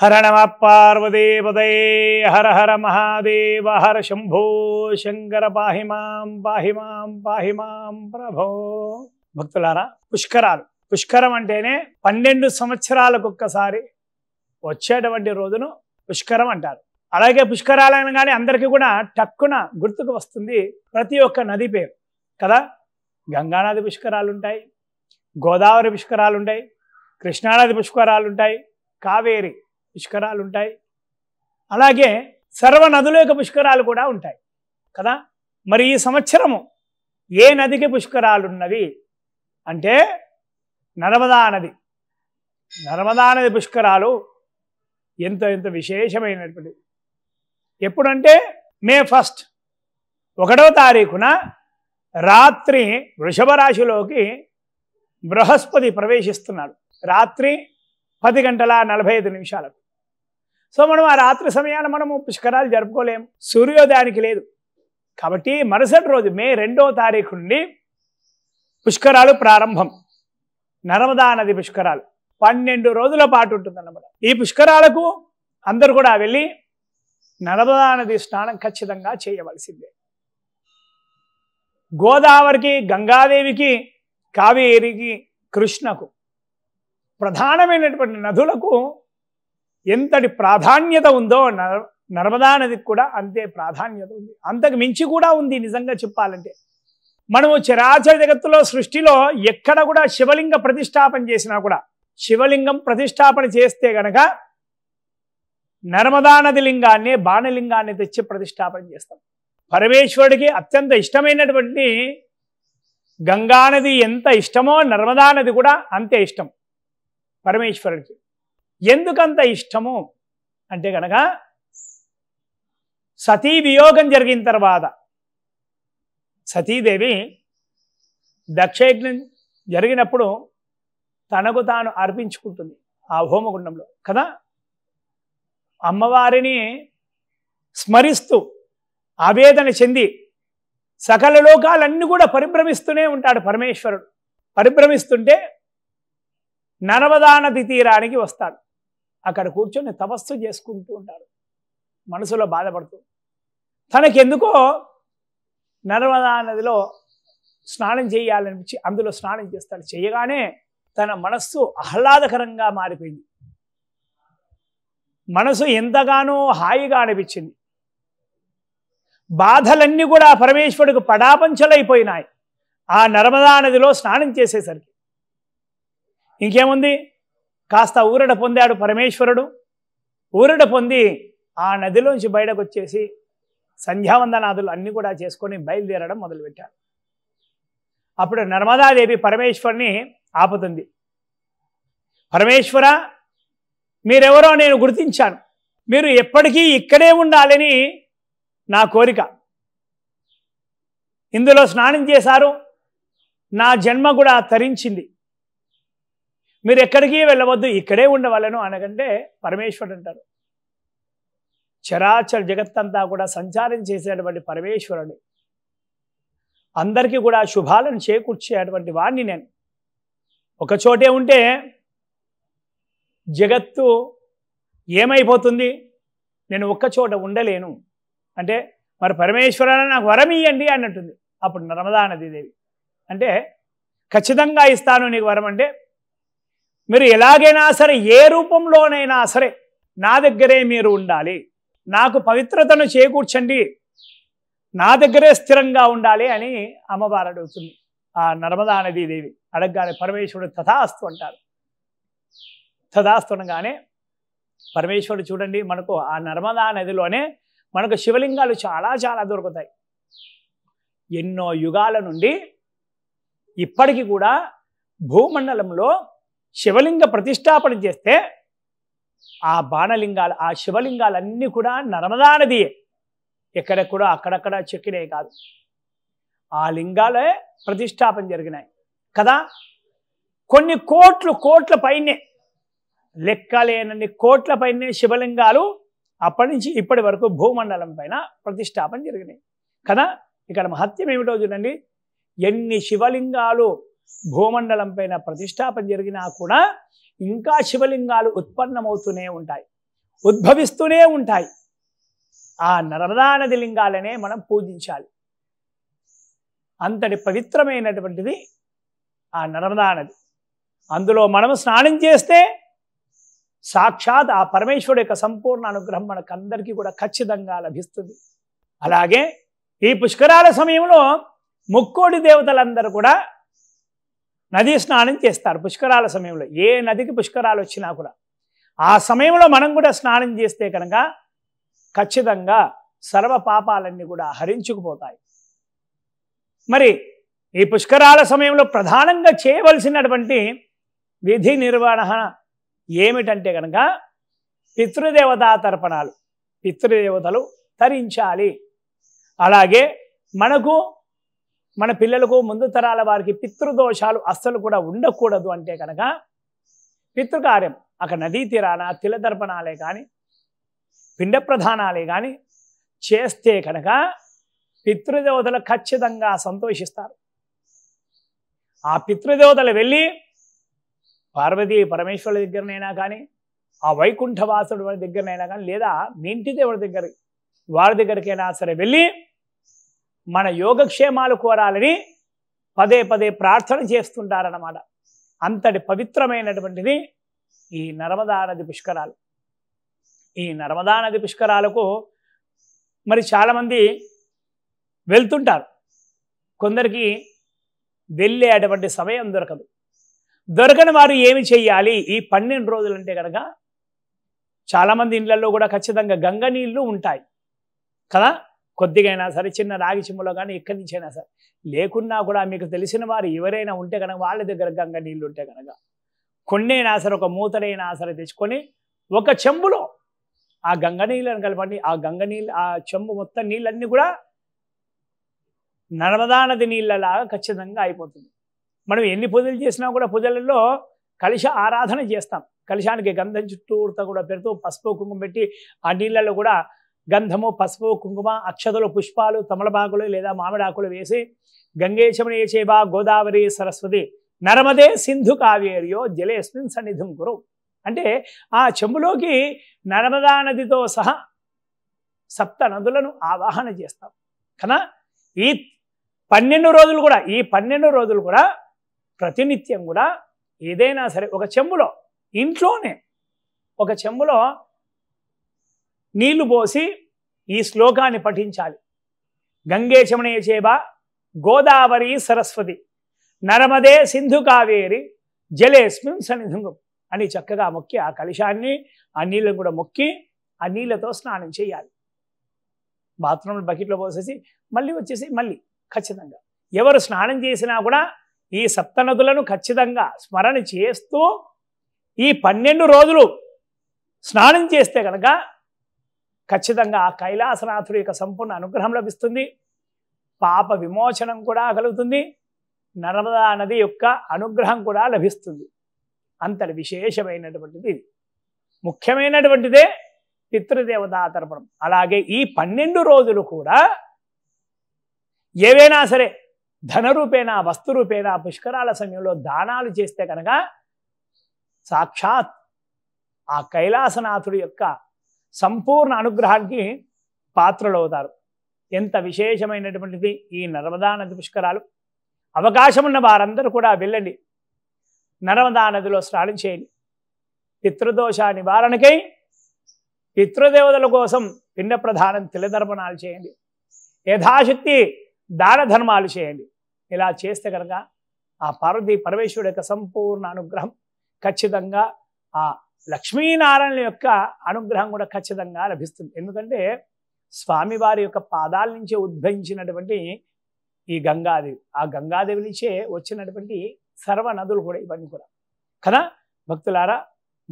హర నమ పార్వదేవదే హర హర మహాదేవ హర శంభో శంకర పాహి మాం పాహి మాం పాహి మాం ప్రభో భక్తులారా పుష్కరాలు పుష్కరం అంటేనే పన్నెండు సంవత్సరాలకు ఒక్కసారి వచ్చేటువంటి రోజును పుష్కరం అంటారు అలాగే పుష్కరాలను కానీ అందరికీ కూడా టక్కున గుర్తుకు వస్తుంది ప్రతి ఒక్క నది పేరు కదా గంగానది పుష్కరాలు ఉంటాయి గోదావరి పుష్కరాలు ఉంటాయి కృష్ణానది పుష్కరాలు ఉంటాయి కావేరి పుష్కరాలు ఉంటాయి అలాగే సర్వ నదుల యొక్క పుష్కరాలు కూడా ఉంటాయి కదా మరి ఈ సంవత్సరము ఏ నదికి పుష్కరాలు ఉన్నవి అంటే నర్మదా నది నర్మదా నది పుష్కరాలు ఎంత ఎంత విశేషమైనటువంటి ఎప్పుడంటే మే ఫస్ట్ ఒకటవ తారీఖున రాత్రి వృషభ రాశిలోకి బృహస్పతి ప్రవేశిస్తున్నాడు రాత్రి పది గంటల నలభై ఐదు నిమిషాలకు సో మనం ఆ రాత్రి సమయాన మనము పుష్కరాలు జరుపుకోలేము సూర్యోదయానికి లేదు కాబట్టి మరుసటి రోజు మే రెండో తారీఖు నుండి పుష్కరాలు ప్రారంభం నర్మదా నది పుష్కరాలు పన్నెండు రోజుల పాటు ఉంటుందన్నమాట ఈ పుష్కరాలకు అందరు కూడా వెళ్ళి నర్మదా నది స్నానం ఖచ్చితంగా చేయవలసిందే గోదావరికి గంగాదేవికి కావేరికి కృష్ణకు ప్రధానమైనటువంటి నదులకు ఎంతటి ప్రాధాన్యత ఉందో నర్మదా నదికి కూడా అంతే ప్రాధాన్యత ఉంది అంతకు మించి కూడా ఉంది నిజంగా చెప్పాలంటే మనము చరాచర జగత్తులో సృష్టిలో ఎక్కడ కూడా శివలింగ ప్రతిష్టాపన చేసినా కూడా శివలింగం ప్రతిష్టాపన చేస్తే గనక నర్మదా నది లింగాన్ని బాణలింగాన్ని తెచ్చి ప్రతిష్టాపన చేస్తాం పరమేశ్వరుడికి అత్యంత ఇష్టమైనటువంటి గంగానది ఎంత ఇష్టమో నర్మదా నది కూడా అంతే ఇష్టం పరమేశ్వరుడికి ఎందుకంత ఇష్టము అంటే కనుక సతీ వియోగం జరిగిన తర్వాత సతీదేవి దక్షయజ్ఞం జరిగినప్పుడు తనకు తాను అర్పించుకుంటుంది ఆ హోమగుండంలో కదా అమ్మవారిని స్మరిస్తూ ఆవేదన చెంది సకల లోకాలన్నీ కూడా పరిభ్రమిస్తూనే ఉంటాడు పరమేశ్వరుడు పరిభ్రమిస్తుంటే నర్మదా నది తీరానికి వస్తాడు అక్కడ కూర్చొని తపస్సు చేసుకుంటూ ఉంటాడు మనసులో బాధపడుతూ తనకెందుకో నర్మదా నదిలో స్నానం చేయాలనిపించి అందులో స్నానం చేస్తాడు చేయగానే తన మనస్సు ఆహ్లాదకరంగా మారిపోయింది మనసు ఎంతగానో హాయిగా అనిపించింది బాధలన్నీ కూడా పరమేశ్వరుడికి పడాపంచలైపోయినాయి ఆ నర్మదా నదిలో స్నానం చేసేసరికి ఇంకేముంది కాస్త ఊరడ పొందాడు పరమేశ్వరుడు ఊరడ పొంది ఆ నదిలోంచి బయటకు వచ్చేసి సంధ్యావందనాథులు అన్నీ కూడా చేసుకొని బయలుదేరడం మొదలుపెట్టారు అప్పుడు నర్మదాదేవి పరమేశ్వరిని ఆపుతుంది పరమేశ్వర మీరెవరో నేను గుర్తించాను మీరు ఎప్పటికీ ఇక్కడే ఉండాలని నా కోరిక ఇందులో స్నానం చేశారు నా జన్మ కూడా తరించింది మీరు ఎక్కడికి వెళ్ళవద్దు ఇక్కడే ఉండవాలను అనగంటే పరమేశ్వరుడు అంటారు చరాచర జగత్తంతా కూడా సంచారం చేసేటువంటి పరమేశ్వరుడు అందరికీ కూడా శుభాలను చేకూర్చేటువంటి వాడిని నేను ఒకచోటే ఉంటే జగత్తు ఏమైపోతుంది నేను ఒక్కచోట ఉండలేను అంటే మరి పరమేశ్వరాన్ని నాకు వరం ఇవ్వండి అన్నట్టుంది అప్పుడు నర్మదా దేవి అంటే ఖచ్చితంగా ఇస్తాను నీకు వరం అంటే మీరు ఎలాగైనా సరే ఏ రూపంలోనైనా సరే నా దగ్గరే మీరు ఉండాలి నాకు పవిత్రతను చేకూర్చండి నా దగ్గరే స్థిరంగా ఉండాలి అని అమ్మవారు అడుగుతుంది ఆ నర్మదా నదీదేవి అడగగానే పరమేశ్వరుడు తథాస్తు అంటారు తథాస్తు అనగానే పరమేశ్వరుడు చూడండి మనకు ఆ నర్మదా నదిలోనే మనకు శివలింగాలు చాలా చాలా దొరుకుతాయి ఎన్నో యుగాల నుండి ఇప్పటికీ కూడా భూమండలంలో శివలింగ ప్రతిష్టాపన చేస్తే ఆ బాణలింగాలు ఆ శివలింగాలన్నీ కూడా నర్మదా నదియే ఎక్కడ కూడా అక్కడక్కడ చెక్కినే కాదు ఆ లింగాలే ప్రతిష్టాపన జరిగినాయి కదా కొన్ని కోట్లు కోట్ల పైనే లెక్కలేనన్ని కోట్ల పైనే శివలింగాలు అప్పటి నుంచి ఇప్పటి వరకు భూమండలం పైన ప్రతిష్టాపన జరిగినాయి కదా ఇక్కడ మహత్యం ఏమిటో చూడండి ఎన్ని శివలింగాలు భూమండలం పైన ప్రతిష్టాపన జరిగినా కూడా ఇంకా శివలింగాలు ఉత్పన్నమవుతూనే ఉంటాయి ఉద్భవిస్తూనే ఉంటాయి ఆ నర్మదా నది లింగాలనే మనం పూజించాలి అంతటి పవిత్రమైనటువంటిది ఆ నర్మదా నది అందులో మనం స్నానం చేస్తే సాక్షాత్ ఆ పరమేశ్వరుడు యొక్క సంపూర్ణ అనుగ్రహం మనకు అందరికీ కూడా ఖచ్చితంగా లభిస్తుంది అలాగే ఈ పుష్కరాల సమయంలో ముక్కోడి దేవతలందరూ కూడా నదీ స్నానం చేస్తారు పుష్కరాల సమయంలో ఏ నదికి పుష్కరాలు వచ్చినా కూడా ఆ సమయంలో మనం కూడా స్నానం చేస్తే కనుక ఖచ్చితంగా సర్వ పాపాలన్నీ కూడా హరించుకుపోతాయి మరి ఈ పుష్కరాల సమయంలో ప్రధానంగా చేయవలసినటువంటి విధి నిర్వహణ ఏమిటంటే కనుక పితృదేవతా తర్పణాలు పితృదేవతలు తరించాలి అలాగే మనకు మన పిల్లలకు ముందు తరాల వారికి పితృదోషాలు అస్సలు కూడా ఉండకూడదు అంటే కనుక పితృకార్యం అక్కడ నదీ తీరాన తిలదర్పణాలే కానీ పిండ ప్రధానాలే కానీ చేస్తే కనుక పితృదేవతలు ఖచ్చితంగా సంతోషిస్తారు ఆ పితృదేవతలు వెళ్ళి పార్వతీ పరమేశ్వరుల దగ్గరనైనా కానీ ఆ వైకుంఠవాసుడు దగ్గరనైనా కానీ లేదా మీ ఇంటి దేవుడి దగ్గర వారి దగ్గరికైనా సరే వెళ్ళి మన యోగక్షేమాలు కోరాలని పదే పదే ప్రార్థన చేస్తుంటారన్నమాట అంతటి పవిత్రమైనటువంటిది ఈ నర్మదా నది పుష్కరాలు ఈ నర్మదా నది పుష్కరాలకు మరి చాలామంది వెళ్తుంటారు కొందరికి వెళ్ళే అటువంటి సమయం దొరకదు దొరకని వారు ఏమి చేయాలి ఈ పన్నెండు రోజులు అంటే కనుక చాలామంది ఇళ్లలో కూడా ఖచ్చితంగా గంగ నీళ్ళు ఉంటాయి కదా కొద్దిగైనా సరే చిన్న రాగి చిమ్మలో కానీ ఎక్కడి నుంచైనా సరే లేకున్నా కూడా మీకు తెలిసిన వారు ఎవరైనా ఉంటే కనుక వాళ్ళ దగ్గర గంగ నీళ్ళు ఉంటే కనుక కొన్నైనా సరే ఒక మూతడైనా సరే తెచ్చుకొని ఒక చెంబులో ఆ గంగ నీళ్ళని కలపండి ఆ గంగ నీళ్ళు ఆ చెంబు మొత్తం నీళ్ళన్నీ కూడా నర్మదా నది నీళ్ళలాగా ఖచ్చితంగా అయిపోతుంది మనం ఎన్ని పూజలు చేసినా కూడా పూజలలో కలిశ ఆరాధన చేస్తాం కలిశానికి గంధం చుట్టూర్త కూడా పెడుతూ పసుపు కుంకుమ పెట్టి ఆ నీళ్ళలో కూడా గంధము పసుపు కుంకుమ అక్షతలు పుష్పాలు తమలపాకులు లేదా మామిడాకులు వేసి గంగేశముని చేబా గోదావరి సరస్వతి నర్మదే సింధు కావేరియో జలేస్మిన్ సన్నిధిం కురు అంటే ఆ చెంబులోకి నర్మదా నదితో సహా సప్త నదులను ఆవాహన చేస్తాం కదా ఈ పన్నెండు రోజులు కూడా ఈ పన్నెండు రోజులు కూడా ప్రతినిత్యం కూడా ఏదైనా సరే ఒక చెంబులో ఇంట్లోనే ఒక చెంబులో నీళ్లు పోసి ఈ శ్లోకాన్ని పఠించాలి గంగే చమణే చేబ గోదావరి సరస్వతి నరమదే సింధు కావేరి జలేస్మిన్ సన్నిధుంగం అని చక్కగా మొక్కి ఆ కలుషాన్ని ఆ నీళ్ళను కూడా మొక్కి ఆ నీళ్ళతో స్నానం చేయాలి బాత్రూంలో బకెట్లో పోసేసి మళ్ళీ వచ్చేసి మళ్ళీ ఖచ్చితంగా ఎవరు స్నానం చేసినా కూడా ఈ సప్తనదులను ఖచ్చితంగా స్మరణ చేస్తూ ఈ పన్నెండు రోజులు స్నానం చేస్తే కనుక ఖచ్చితంగా ఆ కైలాసనాథుడి యొక్క సంపూర్ణ అనుగ్రహం లభిస్తుంది పాప విమోచనం కూడా కలుగుతుంది నర్మదా నది యొక్క అనుగ్రహం కూడా లభిస్తుంది అంతటి విశేషమైనటువంటిది ఇది ముఖ్యమైనటువంటిదే పితృదేవతా తర్పణం అలాగే ఈ పన్నెండు రోజులు కూడా ఏవైనా సరే వస్తు వస్తురూపేణ పుష్కరాల సమయంలో దానాలు చేస్తే కనుక సాక్షాత్ ఆ కైలాసనాథుడి యొక్క సంపూర్ణ అనుగ్రహానికి పాత్రలవుతారు ఎంత విశేషమైనటువంటిది ఈ నర్మదా నది పుష్కరాలు అవకాశం ఉన్న వారందరూ కూడా వెళ్ళండి నర్మదా నదిలో స్నానం చేయండి పితృదోష నివారణకై పితృదేవతల కోసం పిండ ప్రధానం తిలదర్పణాలు చేయండి యథాశక్తి దాన ధర్మాలు చేయండి ఇలా చేస్తే కనుక ఆ పార్వతీ పరమేశ్వరుడు యొక్క సంపూర్ణ అనుగ్రహం ఖచ్చితంగా ఆ లక్ష్మీనారాయణ యొక్క అనుగ్రహం కూడా ఖచ్చితంగా లభిస్తుంది ఎందుకంటే స్వామివారి యొక్క పాదాల నుంచే ఉద్భవించినటువంటి ఈ గంగాదేవి ఆ గంగాదేవి నుంచే వచ్చినటువంటి సర్వ నదులు కూడా ఇవన్నీ కూడా కదా భక్తులారా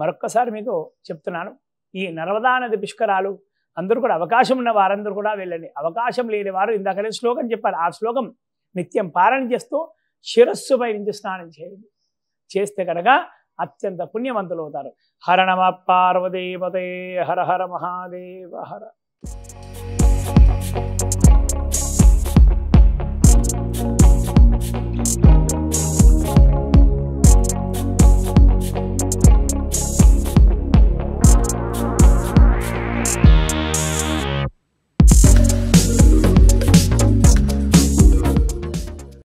మరొక్కసారి మీకు చెప్తున్నాను ఈ నర్మదా నది పుష్కరాలు అందరూ కూడా అవకాశం ఉన్న వారందరూ కూడా వెళ్ళండి అవకాశం లేని వారు ఇందాకనే శ్లోకం చెప్పారు ఆ శ్లోకం నిత్యం పారణ చేస్తూ శిరస్సుపై నుంచి స్నానం చేయండి చేస్తే కనుక అత్యంత పుణ్యవంతులు అవుతారు హర నమ పార్వదేవతే హర హర మహాదేవ హర